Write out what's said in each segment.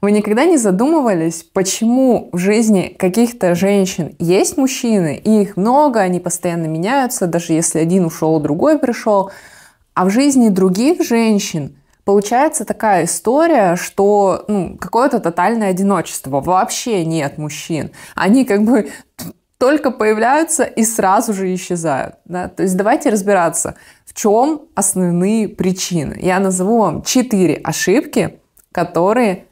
Вы никогда не задумывались, почему в жизни каких-то женщин есть мужчины, и их много, они постоянно меняются, даже если один ушел, другой пришел. А в жизни других женщин получается такая история, что ну, какое-то тотальное одиночество. Вообще нет мужчин. Они как бы только появляются и сразу же исчезают. Да? То есть давайте разбираться, в чем основные причины. Я назову вам четыре ошибки, которые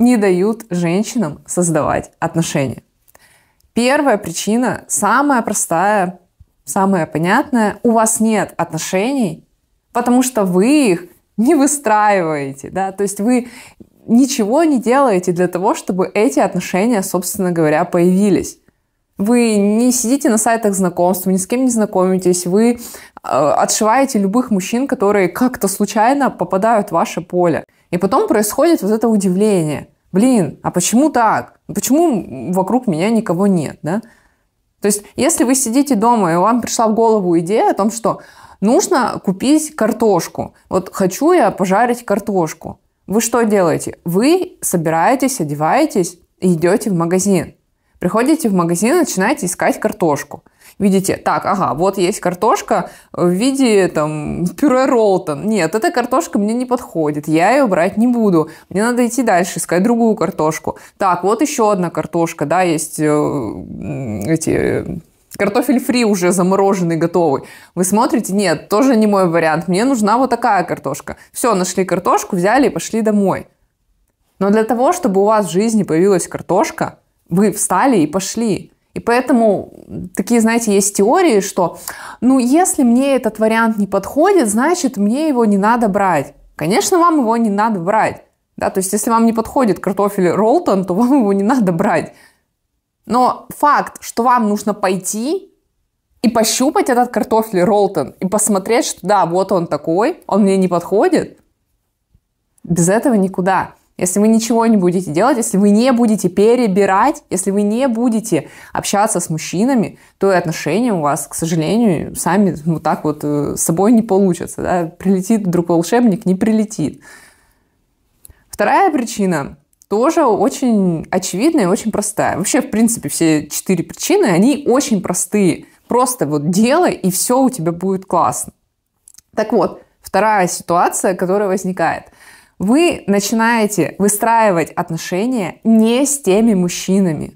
не дают женщинам создавать отношения. Первая причина, самая простая, самая понятная, у вас нет отношений, потому что вы их не выстраиваете, да, то есть вы ничего не делаете для того, чтобы эти отношения, собственно говоря, появились. Вы не сидите на сайтах знакомств, вы ни с кем не знакомитесь, вы э, отшиваете любых мужчин, которые как-то случайно попадают в ваше поле. И потом происходит вот это удивление блин, а почему так? Ну, почему вокруг меня никого нет, да? То есть, если вы сидите дома, и вам пришла в голову идея о том, что нужно купить картошку. Вот хочу я пожарить картошку. Вы что делаете? Вы собираетесь, одеваетесь и идете в магазин. Приходите в магазин, начинаете искать картошку видите, так, ага, вот есть картошка в виде там пюре Ролтон. Нет, эта картошка мне не подходит, я ее брать не буду. Мне надо идти дальше, искать другую картошку. Так, вот еще одна картошка, да, есть э, эти картофель фри уже замороженный, готовый. Вы смотрите, нет, тоже не мой вариант, мне нужна вот такая картошка. Все, нашли картошку, взяли и пошли домой. Но для того, чтобы у вас в жизни появилась картошка, вы встали и пошли. И поэтому такие, знаете, есть теории, что, ну, если мне этот вариант не подходит, значит, мне его не надо брать. Конечно, вам его не надо брать. Да, то есть, если вам не подходит картофель Ролтон, то вам его не надо брать. Но факт, что вам нужно пойти и пощупать этот картофель Ролтон и посмотреть, что да, вот он такой, он мне не подходит, без этого никуда. Если вы ничего не будете делать, если вы не будете перебирать, если вы не будете общаться с мужчинами, то и отношения у вас, к сожалению, сами вот так вот э, с собой не получатся. Да? Прилетит вдруг волшебник, не прилетит. Вторая причина тоже очень очевидная и очень простая. Вообще, в принципе, все четыре причины, они очень простые. Просто вот делай, и все у тебя будет классно. Так вот, вторая ситуация, которая возникает – вы начинаете выстраивать отношения не с теми мужчинами.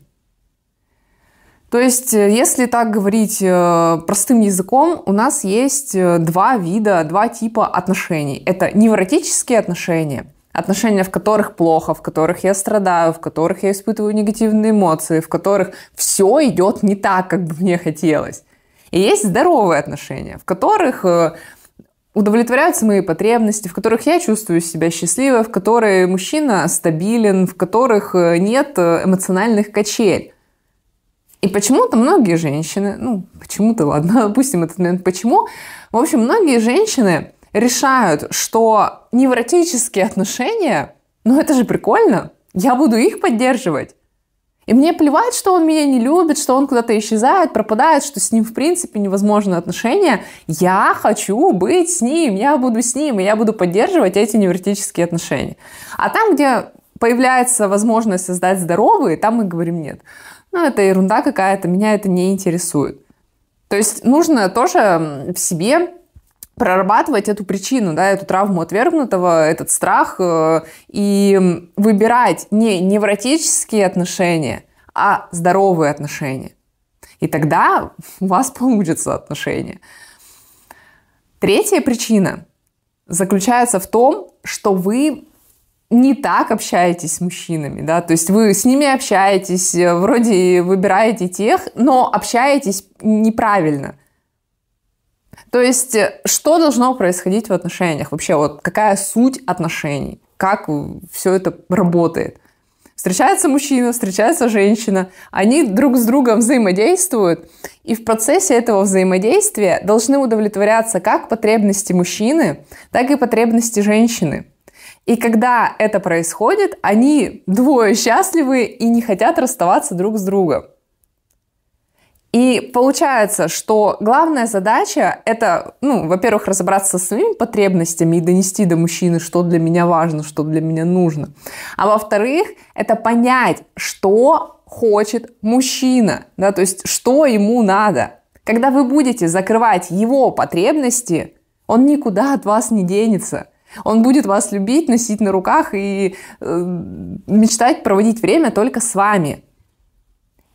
То есть, э, если так говорить э, простым языком, у нас есть э, два вида, два типа отношений. Это невротические отношения, отношения, в которых плохо, в которых я страдаю, в которых я испытываю негативные эмоции, в которых все идет не так, как бы мне хотелось. И есть здоровые отношения, в которых удовлетворяются мои потребности, в которых я чувствую себя счастлива, в которые мужчина стабилен, в которых э, нет э, эмоциональных качель. И почему-то многие женщины, ну, почему-то, ладно, допустим, этот момент, почему, в общем, многие женщины решают, что невротические отношения, ну, это же прикольно, я буду их поддерживать. И мне плевать, что он меня не любит, что он куда-то исчезает, пропадает, что с ним, в принципе, невозможно отношения. Я хочу быть с ним, я буду с ним, и я буду поддерживать эти невротические отношения. А там, где появляется возможность создать здоровые, там мы говорим нет. Ну, это ерунда какая-то, меня это не интересует. То есть нужно тоже в себе прорабатывать эту причину, да, эту травму отвергнутого, этот страх, э, и выбирать не невротические отношения, а здоровые отношения. И тогда у вас получится отношения. Третья причина заключается в том, что вы не так общаетесь с мужчинами, да, то есть вы с ними общаетесь, э, вроде выбираете тех, но общаетесь неправильно – то есть, э, что должно происходить в отношениях? Вообще, вот какая суть отношений? Как все это работает? Встречается мужчина, встречается женщина, они друг с другом взаимодействуют, и в процессе этого взаимодействия должны удовлетворяться как потребности мужчины, так и потребности женщины. И когда это происходит, они двое счастливы и не хотят расставаться друг с другом. И получается, что главная задача это, ну, во-первых, разобраться со своими потребностями и донести до мужчины, что для меня важно, что для меня нужно. А во-вторых, это понять, что хочет мужчина, да, то есть что ему надо. Когда вы будете закрывать его потребности, он никуда от вас не денется. Он будет вас любить, носить на руках и э, мечтать проводить время только с вами.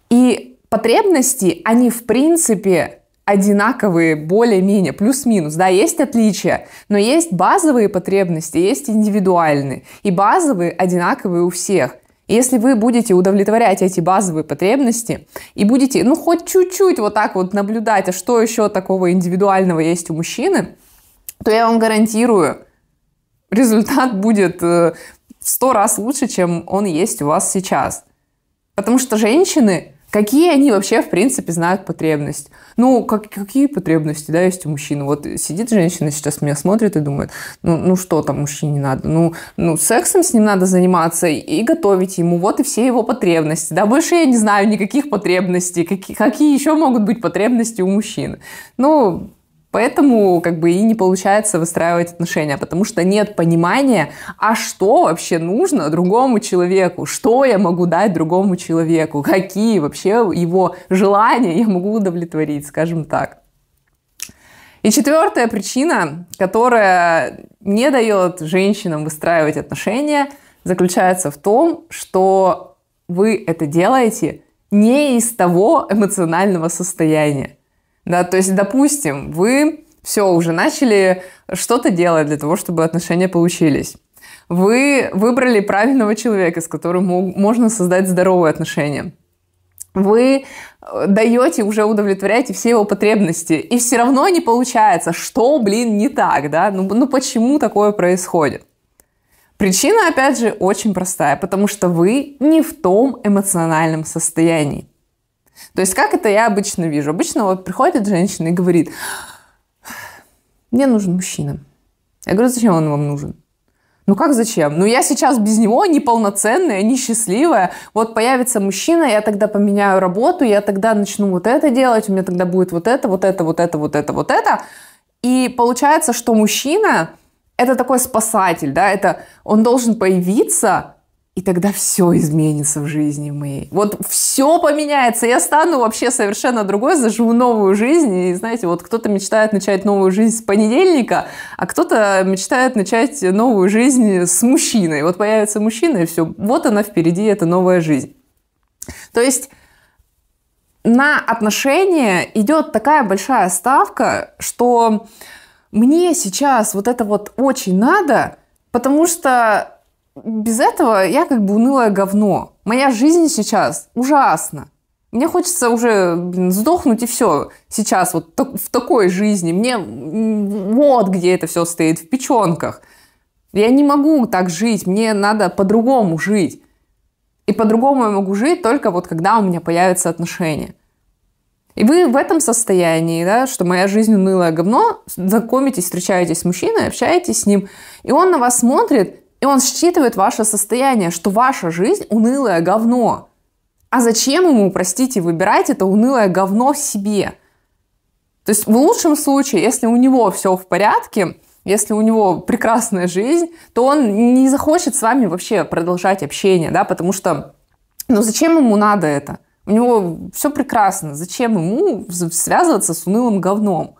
И потребности, они в принципе одинаковые более-менее, плюс-минус, да, есть отличия, но есть базовые потребности, есть индивидуальные, и базовые одинаковые у всех. И если вы будете удовлетворять эти базовые потребности и будете, ну, хоть чуть-чуть вот так вот наблюдать, а что еще такого индивидуального есть у мужчины, то я вам гарантирую, результат будет э, в сто раз лучше, чем он есть у вас сейчас. Потому что женщины Какие они вообще, в принципе, знают потребность? Ну, как, какие потребности, да, есть у мужчин? Вот сидит женщина сейчас меня смотрит и думает, ну, ну что там мужчине надо? Ну, ну, сексом с ним надо заниматься и, и готовить ему, вот и все его потребности. Да, больше я не знаю никаких потребностей. Какие, какие еще могут быть потребности у мужчин? Ну, Поэтому как бы и не получается выстраивать отношения, потому что нет понимания, а что вообще нужно другому человеку, что я могу дать другому человеку, какие вообще его желания я могу удовлетворить, скажем так. И четвертая причина, которая не дает женщинам выстраивать отношения, заключается в том, что вы это делаете не из того эмоционального состояния. Да, то есть, допустим, вы все уже начали что-то делать для того, чтобы отношения получились. Вы выбрали правильного человека, с которым можно создать здоровые отношения. Вы э, даете, уже удовлетворяете все его потребности, и все равно не получается, что, блин, не так, да? Ну, ну почему такое происходит? Причина, опять же, очень простая, потому что вы не в том эмоциональном состоянии. То есть как это я обычно вижу? Обычно вот приходит женщина и говорит, мне нужен мужчина. Я говорю, зачем он вам нужен? Ну как зачем? Ну я сейчас без него неполноценная, несчастливая. Вот появится мужчина, я тогда поменяю работу, я тогда начну вот это делать, у меня тогда будет вот это, вот это, вот это, вот это, вот это. И получается, что мужчина это такой спасатель, да, это он должен появиться, и тогда все изменится в жизни моей. Вот все поменяется. Я стану вообще совершенно другой, заживу новую жизнь. И знаете, вот кто-то мечтает начать новую жизнь с понедельника, а кто-то мечтает начать новую жизнь с мужчиной. Вот появится мужчина, и все. Вот она впереди, эта новая жизнь. То есть на отношения идет такая большая ставка, что мне сейчас вот это вот очень надо, потому что без этого я как бы унылое говно. Моя жизнь сейчас ужасна. Мне хочется уже блин, сдохнуть и все сейчас, вот в такой жизни. Мне вот где это все стоит, в печенках. Я не могу так жить, мне надо по-другому жить. И по-другому я могу жить только вот когда у меня появятся отношения. И вы в этом состоянии, да, что моя жизнь унылое говно, знакомитесь, встречаетесь с мужчиной, общаетесь с ним, и он на вас смотрит и он считывает ваше состояние, что ваша жизнь унылое говно. А зачем ему, простите, выбирать это унылое говно в себе? То есть в лучшем случае, если у него все в порядке, если у него прекрасная жизнь, то он не захочет с вами вообще продолжать общение, да, потому что, ну зачем ему надо это? У него все прекрасно, зачем ему связываться с унылым говном?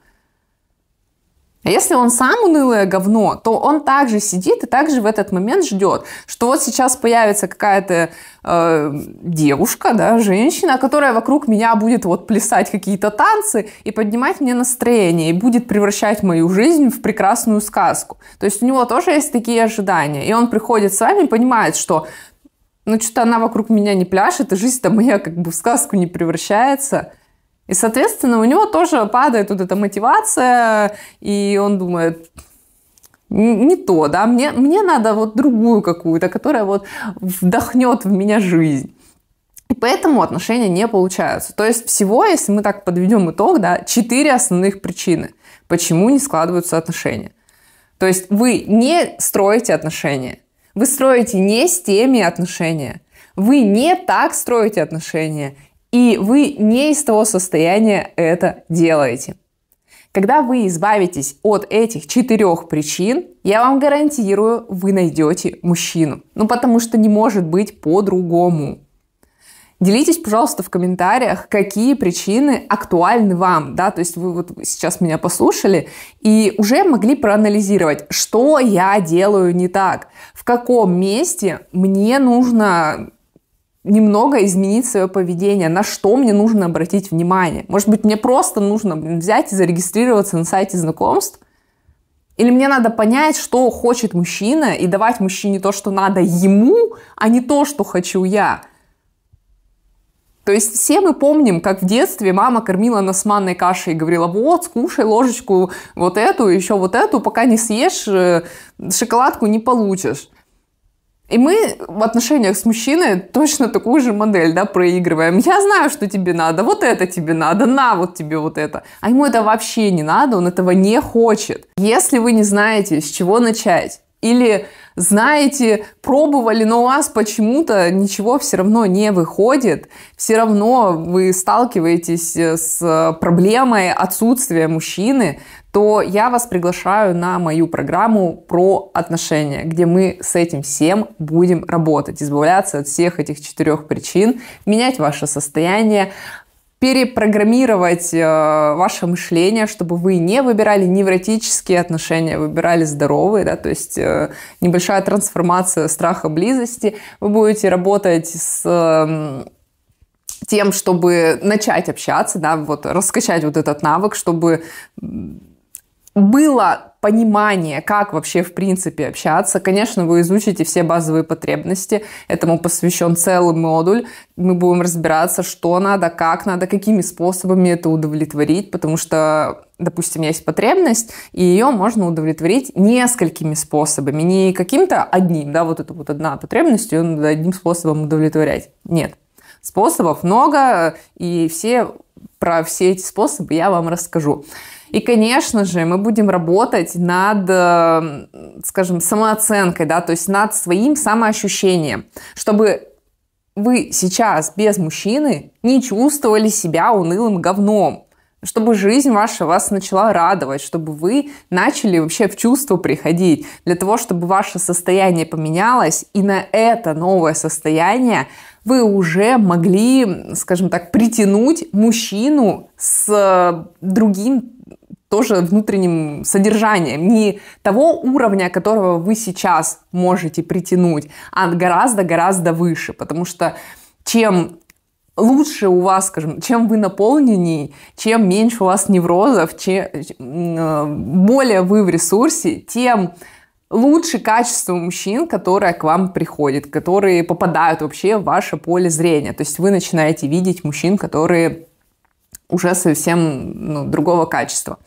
А если он сам унылое говно, то он также сидит и также в этот момент ждет, что вот сейчас появится какая-то э, девушка, да, женщина, которая вокруг меня будет вот плясать какие-то танцы и поднимать мне настроение, и будет превращать мою жизнь в прекрасную сказку. То есть у него тоже есть такие ожидания. И он приходит с вами и понимает, что ну что-то она вокруг меня не пляшет, и жизнь-то моя как бы в сказку не превращается. И, соответственно, у него тоже падает вот эта мотивация, и он думает, не то, да, мне, мне надо вот другую какую-то, которая вот вдохнет в меня жизнь. И поэтому отношения не получаются. То есть всего, если мы так подведем итог, да, четыре основных причины, почему не складываются отношения. То есть вы не строите отношения, вы строите не с теми отношения, вы не так строите отношения, и вы не из того состояния это делаете. Когда вы избавитесь от этих четырех причин, я вам гарантирую, вы найдете мужчину. Ну, потому что не может быть по-другому. Делитесь, пожалуйста, в комментариях, какие причины актуальны вам, да, то есть вы вот сейчас меня послушали и уже могли проанализировать, что я делаю не так, в каком месте мне нужно немного изменить свое поведение, на что мне нужно обратить внимание. Может быть, мне просто нужно блин, взять и зарегистрироваться на сайте знакомств, или мне надо понять, что хочет мужчина, и давать мужчине то, что надо ему, а не то, что хочу я. То есть все мы помним, как в детстве мама кормила нас манной кашей и говорила, вот, скушай ложечку вот эту, еще вот эту, пока не съешь, э, шоколадку не получишь. И мы в отношениях с мужчиной точно такую же модель, да, проигрываем. Я знаю, что тебе надо, вот это тебе надо, на, вот тебе вот это. А ему это вообще не надо, он этого не хочет. Если вы не знаете, с чего начать, или знаете, пробовали, но у вас почему-то ничего все равно не выходит, все равно вы сталкиваетесь э, с проблемой отсутствия мужчины, то я вас приглашаю на мою программу про отношения, где мы с этим всем будем работать, избавляться от всех этих четырех причин, менять ваше состояние, перепрограммировать э, ваше мышление, чтобы вы не выбирали невротические отношения, а выбирали здоровые, да, то есть э, небольшая трансформация страха близости. Вы будете работать с эм, тем, чтобы начать общаться, да, вот раскачать вот этот навык, чтобы было понимание, как вообще в принципе общаться. Конечно, вы изучите все базовые потребности, этому посвящен целый модуль. Мы будем разбираться, что надо, как надо, какими способами это удовлетворить, потому что, допустим, есть потребность, и ее можно удовлетворить несколькими способами, не каким-то одним, да, вот это вот одна потребность, ее надо одним способом удовлетворять. Нет, способов много, и все про все эти способы я вам расскажу. И, конечно же, мы будем работать над, э, скажем, самооценкой, да, то есть над своим самоощущением, чтобы вы сейчас без мужчины не чувствовали себя унылым говном, чтобы жизнь ваша вас начала радовать, чтобы вы начали вообще в чувство приходить, для того, чтобы ваше состояние поменялось, и на это новое состояние вы уже могли, скажем так, притянуть мужчину с э, другим тоже внутренним содержанием, не того уровня, которого вы сейчас можете притянуть, а гораздо-гораздо выше, потому что чем лучше у вас, скажем, чем вы наполненней, чем меньше у вас неврозов, чем э, более вы в ресурсе, тем лучше качество мужчин, которые к вам приходят, которые попадают вообще в ваше поле зрения. То есть вы начинаете видеть мужчин, которые уже совсем ну, другого качества.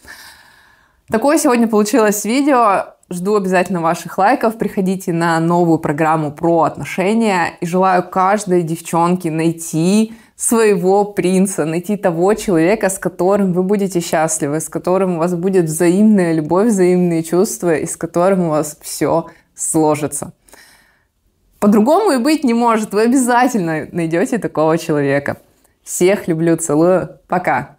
Такое сегодня получилось видео. Жду обязательно ваших лайков. Приходите на новую программу про отношения. И желаю каждой девчонке найти своего принца, найти того человека, с которым вы будете счастливы, с которым у вас будет взаимная любовь, взаимные чувства, и с которым у вас все сложится. По-другому и быть не может. Вы обязательно найдете такого человека. Всех люблю, целую. Пока.